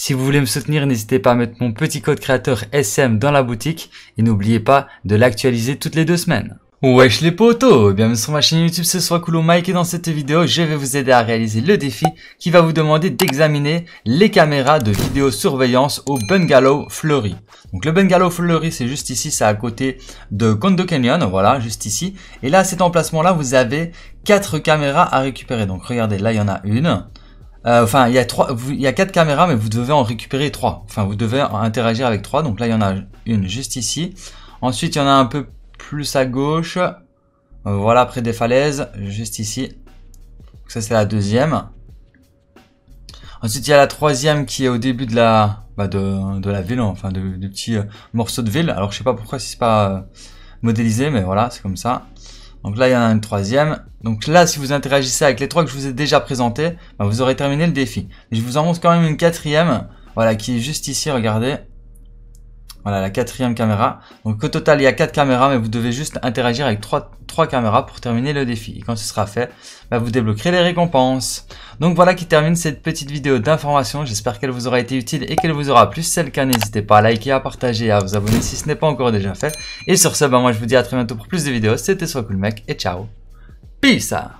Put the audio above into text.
Si vous voulez me soutenir, n'hésitez pas à mettre mon petit code créateur SM dans la boutique et n'oubliez pas de l'actualiser toutes les deux semaines. Wesh les potos Bienvenue sur ma chaîne YouTube, ce soit Coolo Mike et dans cette vidéo, je vais vous aider à réaliser le défi qui va vous demander d'examiner les caméras de vidéosurveillance au Bungalow Fleury. Donc le Bungalow Fleury, c'est juste ici, c'est à côté de Condo Canyon, voilà, juste ici. Et là, à cet emplacement-là, vous avez quatre caméras à récupérer. Donc regardez, là, il y en a une. Euh, enfin, il y a trois, il y a quatre caméras, mais vous devez en récupérer trois. Enfin, vous devez interagir avec trois. Donc là, il y en a une juste ici. Ensuite, il y en a un peu plus à gauche. Euh, voilà, près des falaises, juste ici. ça, c'est la deuxième. Ensuite, il y a la troisième qui est au début de la, bah, de, la ville, enfin, de, du petit euh, morceau de ville. Alors, je sais pas pourquoi si c'est pas modélisé, mais voilà, c'est comme ça. Donc là, il y en a une troisième. Donc là, si vous interagissez avec les trois que je vous ai déjà présentés, bah, vous aurez terminé le défi. je vous en montre quand même une quatrième, voilà, qui est juste ici, regardez. Voilà, la quatrième caméra. Donc au total, il y a quatre caméras, mais vous devez juste interagir avec trois, trois caméras pour terminer le défi. Et quand ce sera fait, bah, vous débloquerez les récompenses. Donc voilà qui termine cette petite vidéo d'information. J'espère qu'elle vous aura été utile et qu'elle vous aura plu. Si c'est le cas, n'hésitez pas à liker, à partager à vous abonner si ce n'est pas encore déjà fait. Et sur ce, ben moi je vous dis à très bientôt pour plus de vidéos. C'était Soit Cool Mec et ciao 闭上。